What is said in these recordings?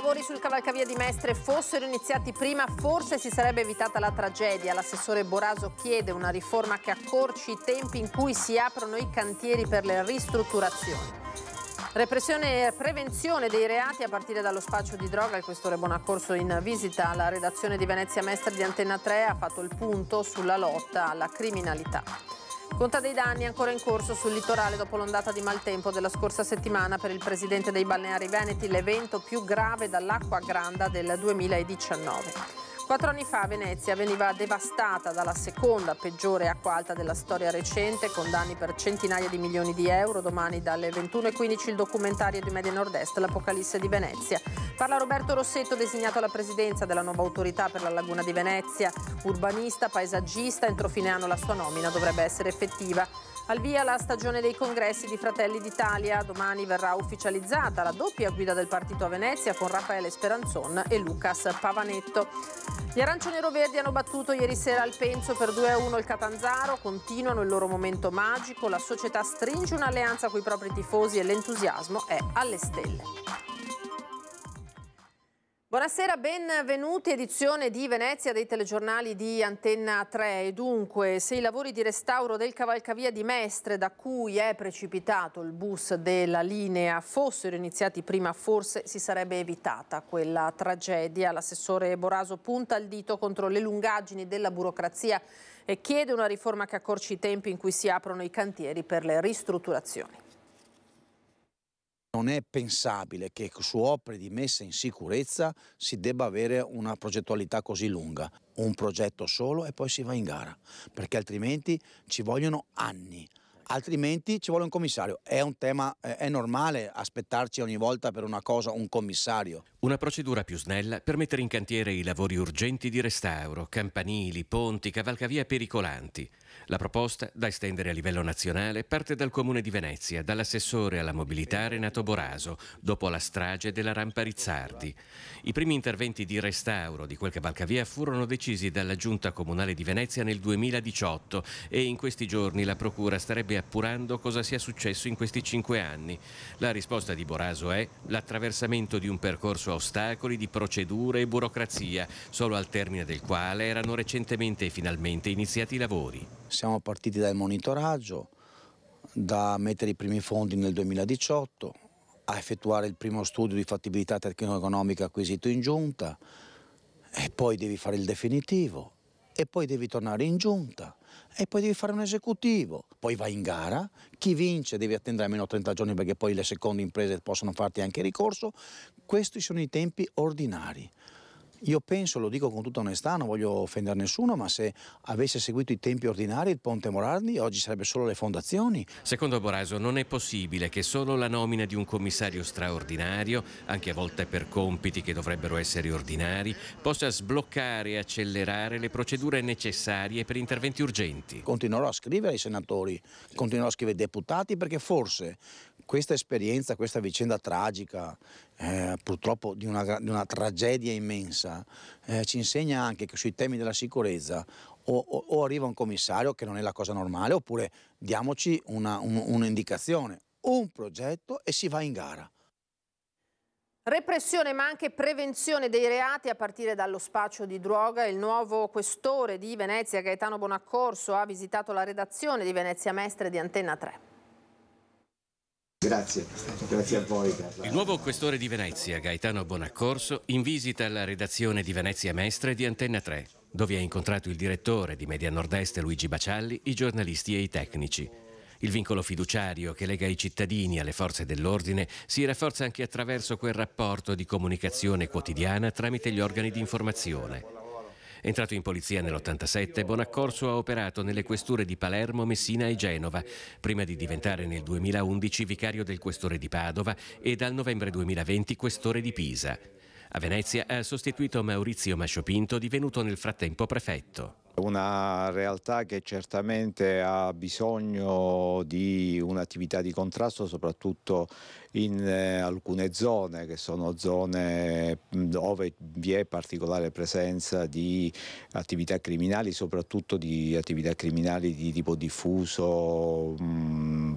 lavori sul cavalcavia di Mestre fossero iniziati prima, forse si sarebbe evitata la tragedia. L'assessore Boraso chiede una riforma che accorci i tempi in cui si aprono i cantieri per le ristrutturazioni. Repressione e prevenzione dei reati a partire dallo spaccio di droga. Il questore Bonaccorso in visita alla redazione di Venezia Mestre di Antenna 3 ha fatto il punto sulla lotta alla criminalità. Conta dei danni ancora in corso sul litorale dopo l'ondata di maltempo della scorsa settimana per il presidente dei balneari veneti, l'evento più grave dall'acqua granda del 2019. Quattro anni fa Venezia veniva devastata dalla seconda peggiore acqua alta della storia recente, con danni per centinaia di milioni di euro. Domani dalle 21.15 il documentario di Media Nord-Est, l'Apocalisse di Venezia. Parla Roberto Rossetto, designato alla presidenza della nuova autorità per la laguna di Venezia. Urbanista, paesaggista, entro fine anno la sua nomina dovrebbe essere effettiva. Al via la stagione dei congressi di Fratelli d'Italia. Domani verrà ufficializzata la doppia guida del partito a Venezia con Raffaele Speranzon e Lucas Pavanetto. Gli arancio-nero-verdi hanno battuto ieri sera al Penzo per 2-1 il Catanzaro, continuano il loro momento magico, la società stringe un'alleanza con i propri tifosi e l'entusiasmo è alle stelle. Buonasera, benvenuti, edizione di Venezia dei telegiornali di Antenna 3. Dunque, se i lavori di restauro del cavalcavia di Mestre, da cui è precipitato il bus della linea, fossero iniziati prima, forse si sarebbe evitata quella tragedia. L'assessore Boraso punta il dito contro le lungaggini della burocrazia e chiede una riforma che accorci i tempi in cui si aprono i cantieri per le ristrutturazioni non è pensabile che su opere di messa in sicurezza si debba avere una progettualità così lunga, un progetto solo e poi si va in gara, perché altrimenti ci vogliono anni. Altrimenti ci vuole un commissario. È un tema, è normale aspettarci ogni volta per una cosa un commissario. Una procedura più snella per mettere in cantiere i lavori urgenti di restauro, campanili, ponti, cavalcavia pericolanti. La proposta, da estendere a livello nazionale, parte dal Comune di Venezia, dall'assessore alla mobilità Renato Boraso, dopo la strage della rampa Rizzardi. I primi interventi di restauro di quel cavalcavia furono decisi dalla Giunta Comunale di Venezia nel 2018 e in questi giorni la Procura starebbe appurando cosa sia successo in questi cinque anni. La risposta di Boraso è l'attraversamento di un percorso a ostacoli di procedure e burocrazia, solo al termine del quale erano recentemente e finalmente iniziati i lavori. Siamo partiti dal monitoraggio, da mettere i primi fondi nel 2018, a effettuare il primo studio di fattibilità tecnico-economica acquisito in giunta, e poi devi fare il definitivo, e poi devi tornare in giunta, e poi devi fare un esecutivo, poi vai in gara, chi vince deve attendere almeno 30 giorni perché poi le seconde imprese possono farti anche ricorso, questi sono i tempi ordinari. Io penso, lo dico con tutta onestà, non voglio offendere nessuno, ma se avesse seguito i tempi ordinari il Ponte Morardi oggi sarebbe solo le fondazioni. Secondo Boraso non è possibile che solo la nomina di un commissario straordinario, anche a volte per compiti che dovrebbero essere ordinari, possa sbloccare e accelerare le procedure necessarie per interventi urgenti. Continuerò a scrivere ai senatori, continuerò a scrivere ai deputati perché forse questa esperienza, questa vicenda tragica eh, purtroppo di una, di una, tragedia immensa, eh, ci insegna anche che sui temi della sicurezza o, o, o, arriva un commissario che non è la cosa normale, oppure diamoci una, un, un'indicazione, un progetto e si va in gara. Repressione ma anche prevenzione dei reati a partire dallo spaccio di droga. Il nuovo questore di Venezia, Gaetano Bonaccorso, ha visitato la redazione di Venezia Mestre di Antenna 3. Grazie, grazie a voi. Carla. Il nuovo questore di Venezia, Gaetano Bonaccorso, in visita alla redazione di Venezia Mestre di Antenna 3, dove ha incontrato il direttore di Media Nord-Est Luigi Bacialli, i giornalisti e i tecnici. Il vincolo fiduciario che lega i cittadini alle forze dell'ordine si rafforza anche attraverso quel rapporto di comunicazione quotidiana tramite gli organi di informazione. Entrato in polizia nell'87, Bonaccorso ha operato nelle questure di Palermo, Messina e Genova, prima di diventare nel 2011 vicario del questore di Padova e dal novembre 2020 questore di Pisa. A Venezia ha sostituito Maurizio Masciopinto, divenuto nel frattempo prefetto. Una realtà che certamente ha bisogno di un'attività di contrasto soprattutto in eh, alcune zone che sono zone dove vi è particolare presenza di attività criminali, soprattutto di attività criminali di tipo diffuso,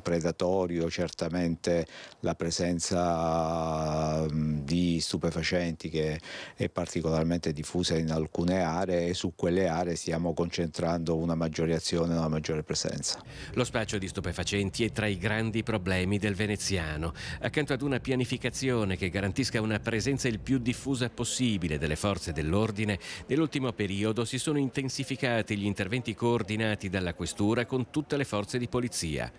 predatorio, certamente la presenza di stupefacenti che è particolarmente diffusa in alcune aree e su quelle aree stiamo concentrando una maggiore azione, e una maggiore presenza. Lo spaccio di stupefacenti è tra i grandi problemi del veneziano. Accanto ad una pianificazione che garantisca una presenza il più diffusa possibile delle forze dell'ordine, nell'ultimo periodo si sono intensificati gli interventi coordinati dalla questura con tutte le forze di polizia.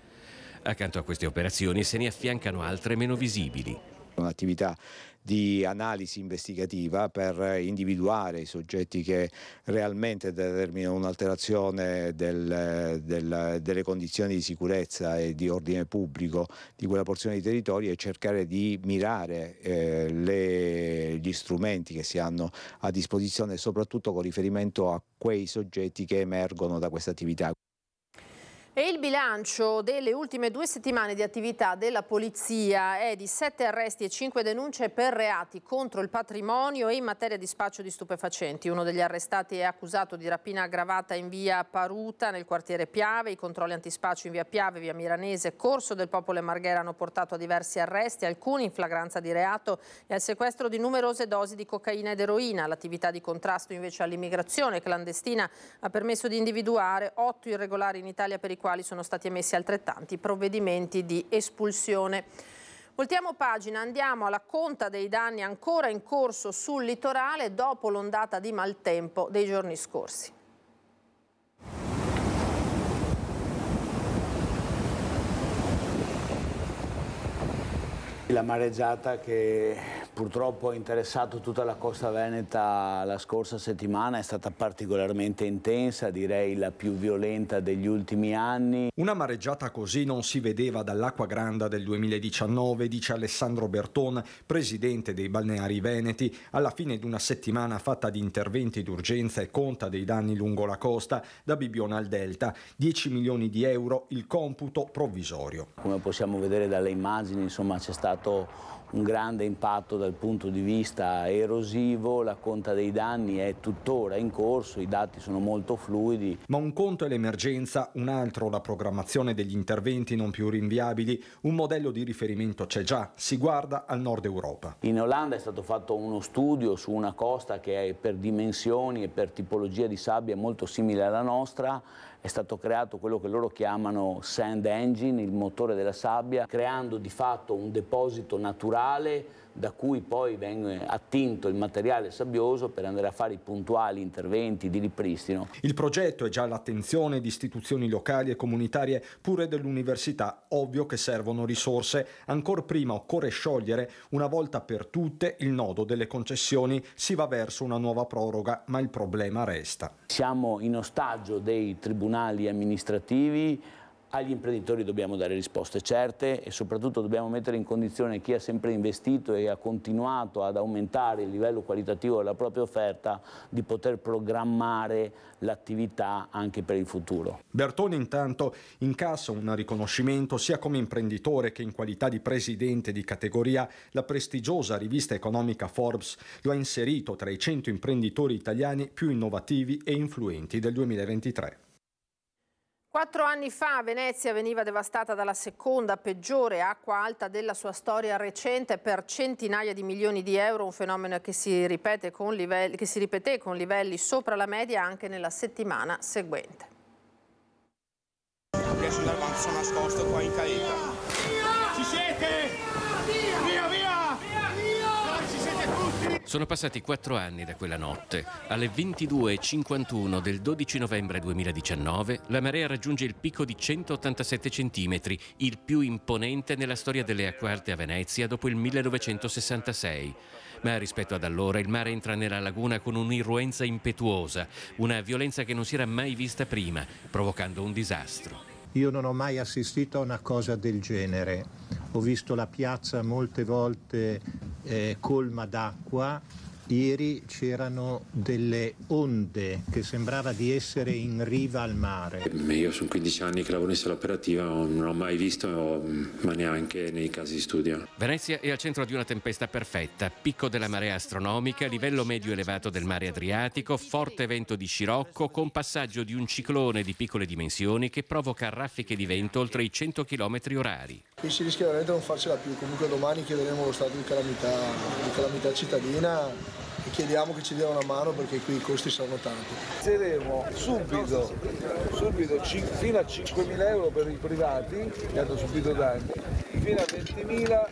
Accanto a queste operazioni se ne affiancano altre meno visibili un'attività di analisi investigativa per individuare i soggetti che realmente determinano un'alterazione del, del, delle condizioni di sicurezza e di ordine pubblico di quella porzione di territorio e cercare di mirare eh, le, gli strumenti che si hanno a disposizione soprattutto con riferimento a quei soggetti che emergono da questa attività. E il bilancio delle ultime due settimane di attività della polizia è di sette arresti e cinque denunce per reati contro il patrimonio e in materia di spaccio di stupefacenti. Uno degli arrestati è accusato di rapina aggravata in via Paruta nel quartiere Piave. I controlli antispaccio in via Piave, via Milanese, Corso del Popolo e Marghera hanno portato a diversi arresti, alcuni in flagranza di reato e al sequestro di numerose dosi di cocaina ed eroina. L'attività di contrasto invece all'immigrazione clandestina ha permesso di individuare otto irregolari in Italia per pericolosi quali sono stati emessi altrettanti provvedimenti di espulsione. Voltiamo pagina, andiamo alla conta dei danni ancora in corso sul litorale dopo l'ondata di maltempo dei giorni scorsi. La mareggiata che purtroppo ha interessato tutta la costa veneta la scorsa settimana, è stata particolarmente intensa, direi la più violenta degli ultimi anni. Una mareggiata così non si vedeva dall'acqua granda del 2019, dice Alessandro Berton, presidente dei balneari veneti, alla fine di una settimana fatta di interventi d'urgenza e conta dei danni lungo la costa, da Bibione al Delta, 10 milioni di euro il computo provvisorio. Come possiamo vedere dalle immagini, insomma, c'è stato un grande impatto dal punto di vista erosivo, la conta dei danni è tuttora in corso, i dati sono molto fluidi. Ma un conto è l'emergenza, un altro la programmazione degli interventi non più rinviabili, un modello di riferimento c'è già, si guarda al nord Europa. In Olanda è stato fatto uno studio su una costa che è per dimensioni e per tipologia di sabbia molto simile alla nostra, è stato creato quello che loro chiamano sand engine, il motore della sabbia, creando di fatto un deposito naturale naturale da cui poi viene attinto il materiale sabbioso per andare a fare i puntuali interventi di ripristino. Il progetto è già all'attenzione di istituzioni locali e comunitarie, pure dell'università. Ovvio che servono risorse. Ancora prima occorre sciogliere una volta per tutte il nodo delle concessioni. Si va verso una nuova proroga, ma il problema resta. Siamo in ostaggio dei tribunali amministrativi agli imprenditori dobbiamo dare risposte certe e soprattutto dobbiamo mettere in condizione chi ha sempre investito e ha continuato ad aumentare il livello qualitativo della propria offerta di poter programmare l'attività anche per il futuro. Bertone intanto incassa un riconoscimento sia come imprenditore che in qualità di presidente di categoria. La prestigiosa rivista economica Forbes lo ha inserito tra i 100 imprenditori italiani più innovativi e influenti del 2023. Quattro anni fa Venezia veniva devastata dalla seconda peggiore acqua alta della sua storia recente per centinaia di milioni di euro, un fenomeno che si, livelli, che si ripete con livelli sopra la media anche nella settimana seguente. Sono nascosto qua in caeta. Ci siete? Sono passati quattro anni da quella notte. Alle 22.51 del 12 novembre 2019 la marea raggiunge il picco di 187 centimetri, il più imponente nella storia delle acquarte a Venezia dopo il 1966. Ma rispetto ad allora il mare entra nella laguna con un'irruenza impetuosa, una violenza che non si era mai vista prima, provocando un disastro. Io non ho mai assistito a una cosa del genere ho visto la piazza molte volte eh, colma d'acqua, ieri c'erano delle onde che sembrava di essere in riva al mare. Io sono 15 anni che lavoro in sala operativa, non l'ho mai visto, ma neanche nei casi di studio. Venezia è al centro di una tempesta perfetta, picco della marea astronomica, livello medio elevato del mare Adriatico, forte vento di scirocco con passaggio di un ciclone di piccole dimensioni che provoca raffiche di vento oltre i 100 km orari qui si rischia veramente di non farcela più. Comunque domani chiederemo lo stato di calamità, di calamità cittadina e chiediamo che ci dia una mano perché qui i costi saranno tanti. Inizieremo subito, subito fino a 5.000 euro per i privati, che hanno subito danni, fino a 20.000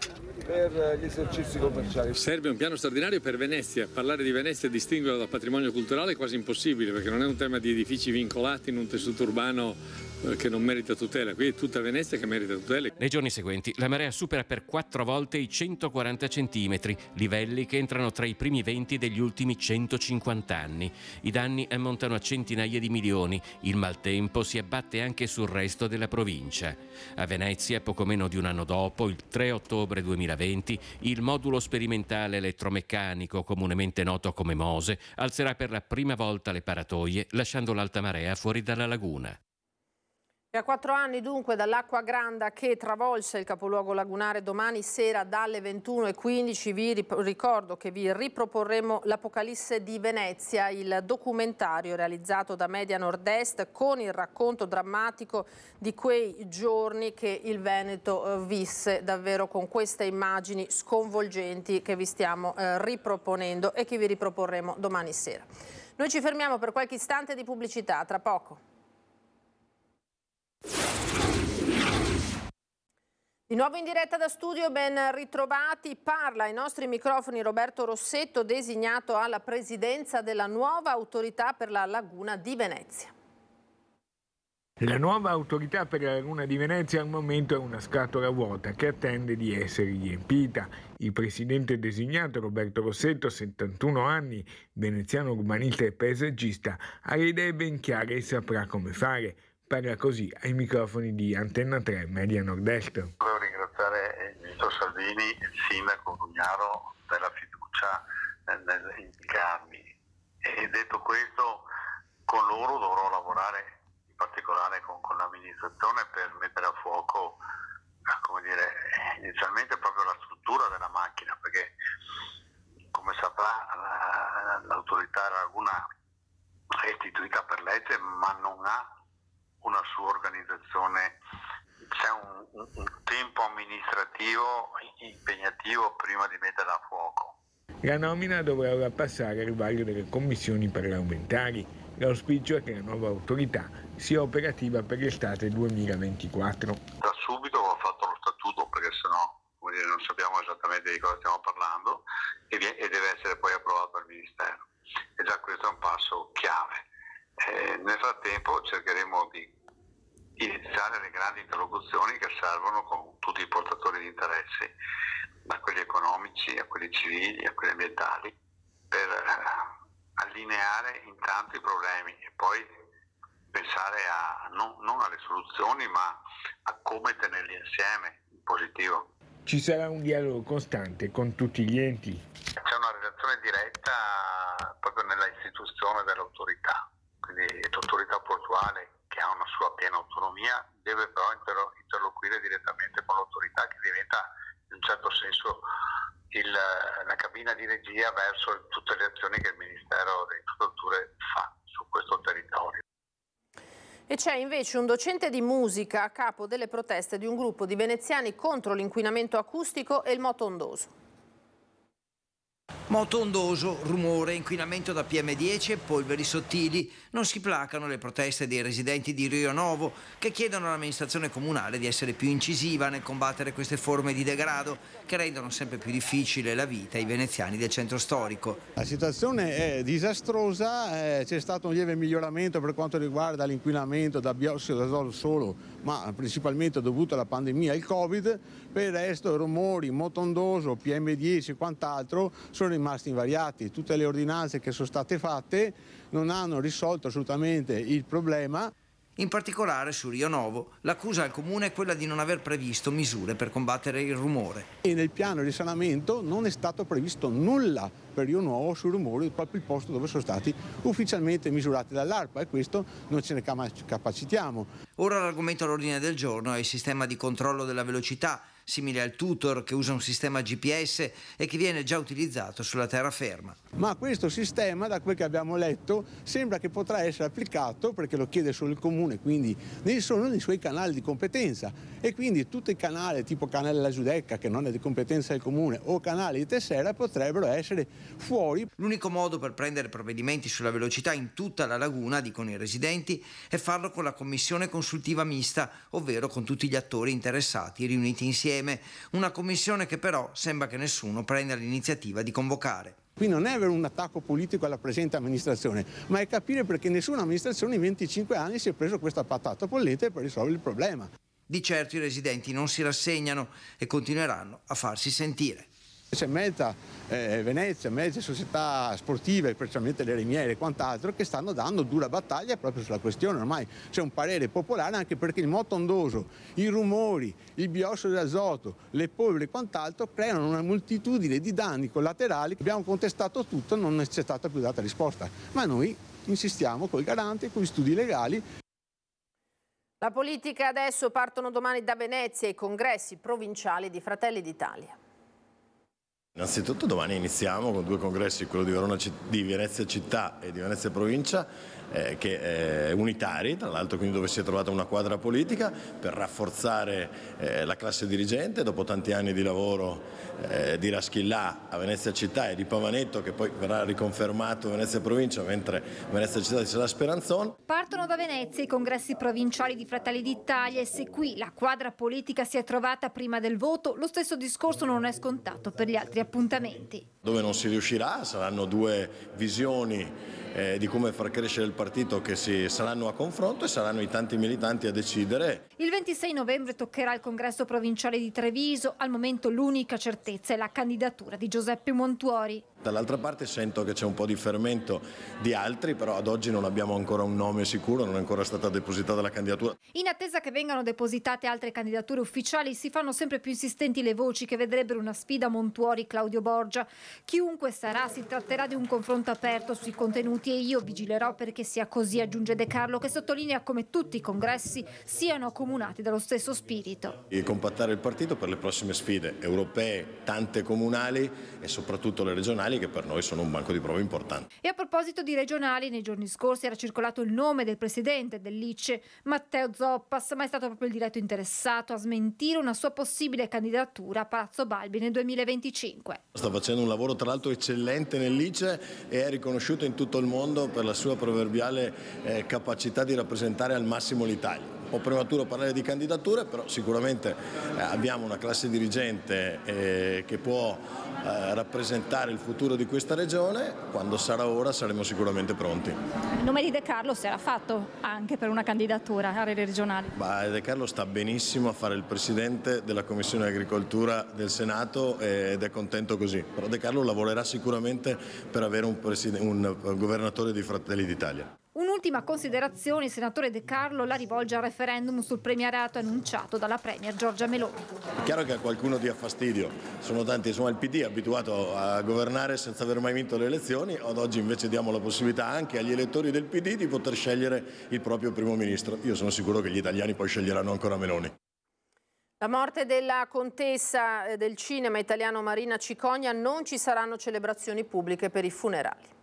per gli esercizi commerciali. Serve un piano straordinario per Venezia. Parlare di Venezia e distinguerla dal patrimonio culturale è quasi impossibile perché non è un tema di edifici vincolati in un tessuto urbano eh, che non merita tutela, qui è tutta Venezia che merita tutela. Nei giorni seguenti la marea supera per quattro volte i 140 centimetri, livelli che entrano tra i primi 20 degli ultimi 150 anni. I danni ammontano a centinaia di milioni, il maltempo si abbatte anche sul resto della provincia. A Venezia, poco meno di un anno dopo, il 3 ottobre 2020, il modulo sperimentale elettromeccanico, comunemente noto come MOSE, alzerà per la prima volta le paratoie, lasciando l'alta marea fuori dalla laguna. E a quattro anni dunque dall'acqua granda che travolse il capoluogo lagunare domani sera dalle 21.15 vi ricordo che vi riproporremo l'Apocalisse di Venezia, il documentario realizzato da Media Nord-Est con il racconto drammatico di quei giorni che il Veneto eh, visse davvero con queste immagini sconvolgenti che vi stiamo eh, riproponendo e che vi riproporremo domani sera. Noi ci fermiamo per qualche istante di pubblicità, tra poco. Di nuovo in diretta da studio, ben ritrovati. Parla ai nostri microfoni Roberto Rossetto, designato alla presidenza della nuova autorità per la Laguna di Venezia. La nuova autorità per la Laguna di Venezia al momento è una scatola vuota che attende di essere riempita. Il presidente designato Roberto Rossetto, 71 anni, veneziano urbanista e paesaggista, ha le idee ben chiare e saprà come fare parla così ai microfoni di Antenna 3 Media Nord-Est. Volevo ringraziare il ministro Salvini, il sindaco Lugnaro, per la fiducia nell'indicarmi. E detto questo, con loro dovrò lavorare, in particolare con, con l'amministrazione, per mettere a fuoco, eh, come dire, inizialmente proprio la struttura della macchina, perché come saprà la, l'autorità laguna è istituita per legge, ma non ha sua organizzazione c'è un, un, tempo amministrativo impegnativo prima di metterla a fuoco. La nomina dovrà ora passare al vaglio delle commissioni parlamentari. L'auspicio è che la nuova autorità sia operativa per l'estate 2024. lineare in tanti problemi e poi pensare a, non, non alle soluzioni ma a come tenerli insieme in positivo. Ci sarà un dialogo costante con tutti gli enti. C'è una relazione diretta proprio nella istituzione dell'autorità, quindi l'autorità portuale che ha una sua piena autonomia deve però interloquire direttamente con l'autorità che diventa in un certo senso il, la cabina di regia verso tutte le azioni che il Ministero delle Infrastrutture fa su questo territorio. E c'è invece un docente di musica a capo delle proteste di un gruppo di veneziani contro l'inquinamento acustico e il moto ondoso. Moto ondoso, rumore, inquinamento da PM10 e polveri sottili. Non si placano le proteste dei residenti di Rio Novo che chiedono all'amministrazione comunale di essere più incisiva nel combattere queste forme di degrado che rendono sempre più difficile la vita ai veneziani del centro storico. La situazione è disastrosa, eh, c'è stato un lieve miglioramento per quanto riguarda l'inquinamento da biossido da solo ma principalmente dovuto alla pandemia e al Covid, per il resto rumori, motondoso, PM10 e quant'altro sono rimasti invariati. Tutte le ordinanze che sono state fatte non hanno risolto assolutamente il problema. In particolare su Rio Novo l'accusa al comune è quella di non aver previsto misure per combattere il rumore. E nel piano di risanamento non è stato previsto nulla per Rio Nuovo sul rumore proprio il posto dove sono stati ufficialmente misurati dall'ARPA e questo non ce ne capacitiamo. Ora l'argomento all'ordine del giorno è il sistema di controllo della velocità simile al Tutor che usa un sistema GPS e che viene già utilizzato sulla terraferma. Ma questo sistema, da quel che abbiamo letto, sembra che potrà essere applicato, perché lo chiede solo il comune, quindi sono nei suoi canali di competenza e quindi tutti i canali tipo canale La Giudecca, che non è di competenza del comune, o canali di Tessera potrebbero essere fuori. L'unico modo per prendere provvedimenti sulla velocità in tutta la laguna, dicono i residenti, è farlo con la commissione consultiva mista, ovvero con tutti gli attori interessati riuniti insieme insieme una commissione che però sembra che nessuno prenda l'iniziativa di convocare. Qui non è avere un attacco politico alla presente amministrazione, ma è capire perché nessuna amministrazione in 25 anni si è preso questa patata bollente per risolvere il problema. Di certo i residenti non si rassegnano e continueranno a farsi sentire. C'è mezza eh, Venezia, mezze società sportive, specialmente le remiere e quant'altro, che stanno dando dura battaglia proprio sulla questione. Ormai c'è un parere popolare anche perché il moto ondoso, i rumori, il biossido d'azoto, le polvere e quant'altro creano una moltitudine di danni collaterali. Abbiamo contestato tutto, non c'è stata più data risposta. Ma noi insistiamo con i garanti, con gli studi legali. La politica adesso partono domani da Venezia i congressi provinciali di Fratelli d'Italia. Innanzitutto domani iniziamo con due congressi, quello di, Verona, di Venezia Città e di Venezia Provincia eh, che, eh, unitari, tra l'altro quindi dove si è trovata una quadra politica per rafforzare eh, la classe dirigente dopo tanti anni di lavoro eh, di Raschillà a Venezia Città e di Pavanetto che poi verrà riconfermato a Venezia Provincia mentre Venezia Città sarà Speranzon. Partono da Venezia i congressi provinciali di Fratelli d'Italia e se qui la quadra politica si è trovata prima del voto lo stesso discorso non è scontato per gli altri appuntamenti. Dove non si riuscirà saranno due visioni eh, di come far crescere il partito che si, saranno a confronto e saranno i tanti militanti a decidere. Il 26 novembre toccherà il congresso provinciale di Treviso, al momento l'unica certezza è la candidatura di Giuseppe Montuori. Dall'altra parte sento che c'è un po' di fermento di altri, però ad oggi non abbiamo ancora un nome sicuro, non è ancora stata depositata la candidatura. In attesa che vengano depositate altre candidature ufficiali, si fanno sempre più insistenti le voci che vedrebbero una sfida Montuori-Claudio Borgia. Chiunque sarà, si tratterà di un confronto aperto sui contenuti e io vigilerò perché sia così, aggiunge De Carlo, che sottolinea come tutti i congressi siano accomunati dallo stesso spirito. E compattare il partito per le prossime sfide europee, tante comunali e soprattutto le regionali regionali che per noi sono un banco di prova importante. E a proposito di regionali, nei giorni scorsi era circolato il nome del presidente dell'ICE, Matteo Zoppas, ma è stato proprio il diretto interessato a smentire una sua possibile candidatura a Palazzo Balbi nel 2025. Sta facendo un lavoro tra l'altro eccellente nell'ICE e è riconosciuto in tutto il mondo per la sua proverbiale eh, capacità di rappresentare al massimo l'Italia. Un po' prematuro parlare di candidature, però sicuramente eh, abbiamo una classe dirigente eh, che può eh, rappresentare il futuro di questa regione, quando sarà ora saremo sicuramente pronti. Il nome di De Carlo si era fatto anche per una candidatura alle regionali? Bah, De Carlo sta benissimo a fare il Presidente della Commissione Agricoltura del Senato ed è contento così, però De Carlo lavorerà sicuramente per avere un, un governatore di Fratelli d'Italia. Un'ultima considerazione il senatore De Carlo la rivolge al referendum sul premierato annunciato dalla Premier Giorgia Meloni. È chiaro che a qualcuno dia fastidio, sono tanti, insomma il PD è abituato a governare senza aver mai vinto le elezioni, ad oggi invece diamo la possibilità anche agli elettori del PD di poter scegliere il proprio primo ministro. Io sono sicuro che gli italiani poi sceglieranno ancora Meloni. La morte della contessa eh, del cinema italiano Marina Cicogna non ci saranno celebrazioni pubbliche per i funerali.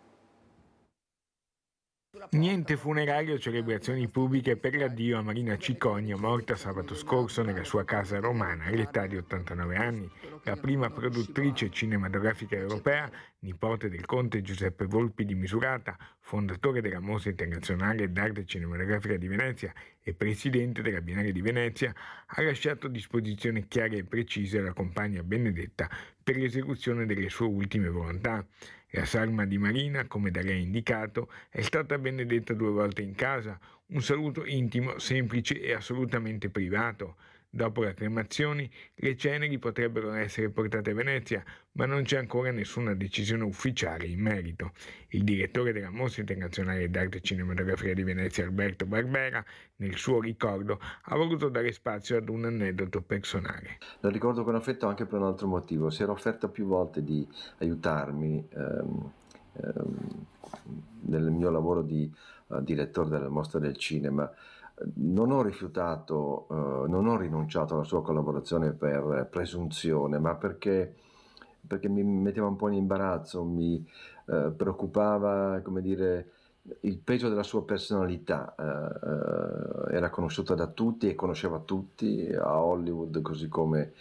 Niente funerario o celebrazioni pubbliche per l'addio a Marina Cicogna, morta sabato scorso nella sua casa romana all'età di 89 anni, la prima produttrice cinematografica europea, nipote del conte Giuseppe Volpi di Misurata, fondatore della Mostra Internazionale d'Arte Cinematografica di Venezia e presidente della Biennale di Venezia, ha lasciato disposizioni chiare e precise alla compagna Benedetta per l'esecuzione delle sue ultime volontà. La salma di Marina, come da lei indicato, è stata benedetta due volte in casa, un saluto intimo, semplice e assolutamente privato, Dopo le cremazioni, le ceneri potrebbero essere portate a Venezia, ma non c'è ancora nessuna decisione ufficiale in merito. Il direttore della Mostra Internazionale d'Arte e Cinematografica di Venezia, Alberto Barbera, nel suo ricordo ha voluto dare spazio ad un aneddoto personale. La ricordo con affetto anche per un altro motivo. Si era offerta più volte di aiutarmi. Ehm, ehm, nel mio lavoro di eh, direttore della mostra del cinema non ho rifiutato, eh, non ho rinunciato alla sua collaborazione per presunzione, ma perché, perché mi metteva un po' in imbarazzo, mi eh, preoccupava, come dire, il peso della sua personalità eh, eh era conosciuta da tutti e conosceva tutti a Hollywood così come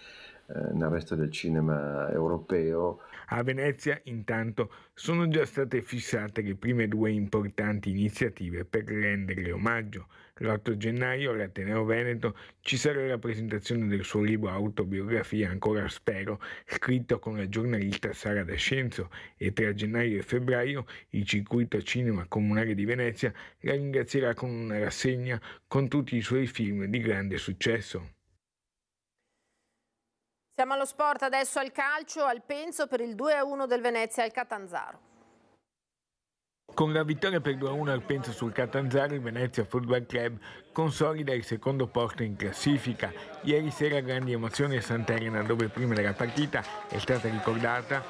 eh, nel resto del cinema europeo a Venezia intanto sono già state fissate le prime due importanti iniziative per renderle omaggio. L'8 gennaio all'Ateneo Veneto ci sarà la presentazione del suo libro autobiografia Ancora Spero, scritto con la giornalista Sara D'Ascenzo e tra gennaio e febbraio il circuito cinema comunale di Venezia la ringrazierà con una rassegna con tutti i suoi film di grande successo. Siamo allo sport, adesso al calcio, al Penso per il 2-1 del Venezia al Catanzaro. Con la vittoria per 2-1 al Penso sul Catanzaro, il Venezia Football Club consolida il secondo posto in classifica. Ieri sera grandi emozioni a Sant'Arena dove prima della partita è stata ricordata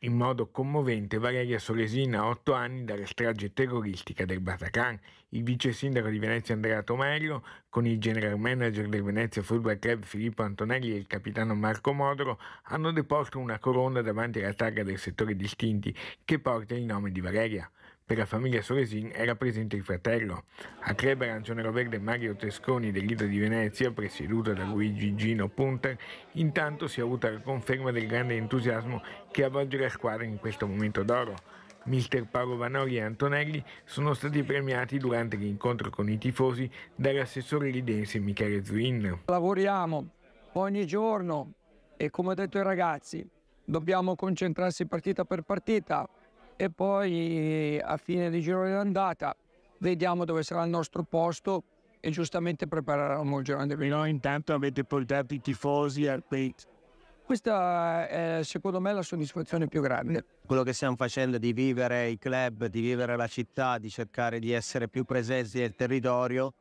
in modo commovente Valeria Solesina, a otto anni dalla strage terroristica del Bataclan. Il vice sindaco di Venezia Andrea Tomello, con il general manager del Venezia Football Club Filippo Antonelli e il capitano Marco Modoro, hanno deposto una corona davanti alla targa del settore distinti che porta il nome di Valeria. Per la famiglia Solesin era presente il fratello. A Club Arancione-Verde Mario Tesconi dell'Ida di Venezia, presieduta da Luigi Gino Punter, intanto si è avuta la conferma del grande entusiasmo che avvolge la squadra in questo momento d'oro. Mister Paolo Vanoli e Antonelli sono stati premiati durante l'incontro con i tifosi dall'assessore lidense Michele Zuin. Lavoriamo ogni giorno e come ho detto ai ragazzi dobbiamo concentrarsi partita per partita, e poi a fine di giro d'andata vediamo dove sarà il nostro posto e giustamente prepareremo il giro di Però intanto avete portato i tifosi al peito. Questa è secondo me la soddisfazione più grande. Quello che stiamo facendo è di vivere i club, di vivere la città, di cercare di essere più presenti nel territorio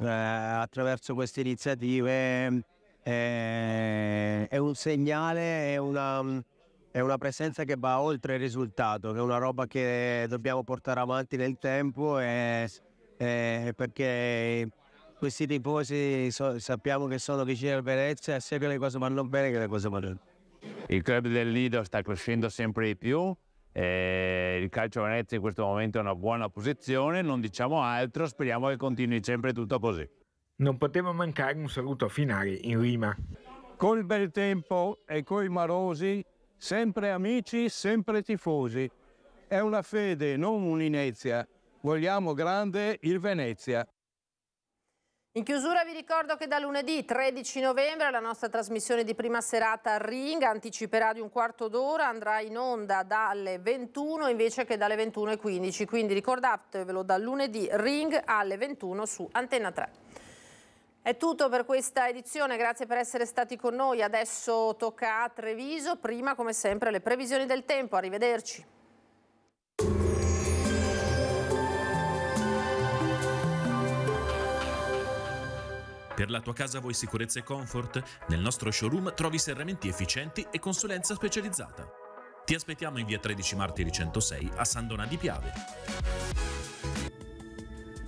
eh, attraverso queste iniziative eh, è un segnale, è una, è una presenza che va oltre il risultato, che è una roba che dobbiamo portare avanti nel tempo e, e perché questi tifosi so, sappiamo che sono vicini al Venezia e sia che le cose vanno bene che le cose vanno bene. Il club del Lido sta crescendo sempre di più, eh, il calcio Venezia in questo momento è una buona posizione, non diciamo altro, speriamo che continui sempre tutto così. Non poteva mancare un saluto finale in rima. Col bel tempo e coi marosi sempre amici, sempre tifosi. È una fede, non un'inezia. Vogliamo grande il Venezia. In chiusura vi ricordo che da lunedì 13 novembre la nostra trasmissione di prima serata Ring anticiperà di un quarto d'ora, andrà in onda dalle 21 invece che dalle 21.15, quindi ricordatevelo da lunedì Ring alle 21 su Antenna 3. È tutto per questa edizione, grazie per essere stati con noi. Adesso tocca a Treviso, prima come sempre le previsioni del tempo. Arrivederci. Per la tua casa vuoi sicurezza e comfort? Nel nostro showroom trovi serramenti efficienti e consulenza specializzata. Ti aspettiamo in via 13 Martiri 106 a San Donà di Piave.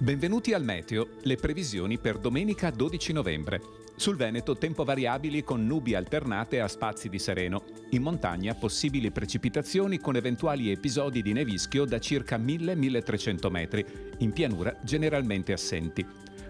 Benvenuti al Meteo, le previsioni per domenica 12 novembre. Sul Veneto tempo variabili con nubi alternate a spazi di sereno. In montagna possibili precipitazioni con eventuali episodi di nevischio da circa 1000-1300 metri, in pianura generalmente assenti.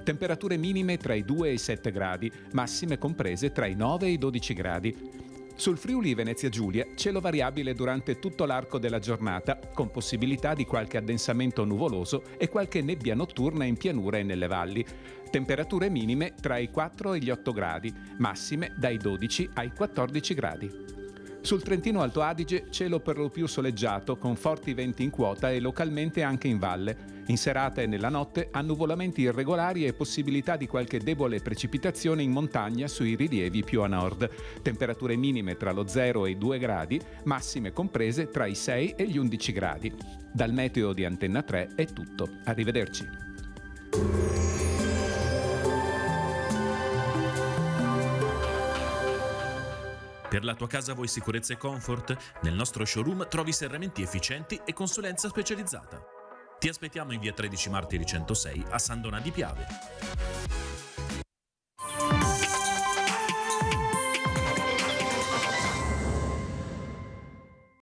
Temperature minime tra i 2 e i 7 gradi, massime comprese tra i 9 e i 12 gradi. Sul Friuli Venezia Giulia cielo variabile durante tutto l'arco della giornata, con possibilità di qualche addensamento nuvoloso e qualche nebbia notturna in pianura e nelle valli. Temperature minime tra i 4 e gli 8 gradi, massime dai 12 ai 14 gradi. Sul Trentino Alto Adige cielo per lo più soleggiato con forti venti in quota e localmente anche in valle. In serata e nella notte annuvolamenti irregolari e possibilità di qualche debole precipitazione in montagna sui rilievi più a nord. Temperature minime tra lo 0 e i 2 gradi, massime comprese tra i 6 e gli 11 gradi. Dal meteo di Antenna 3 è tutto. Arrivederci. Per la tua casa vuoi sicurezza e comfort? Nel nostro showroom trovi serramenti efficienti e consulenza specializzata. Ti aspettiamo in via 13 Martiri 106 a San Donà di Piave.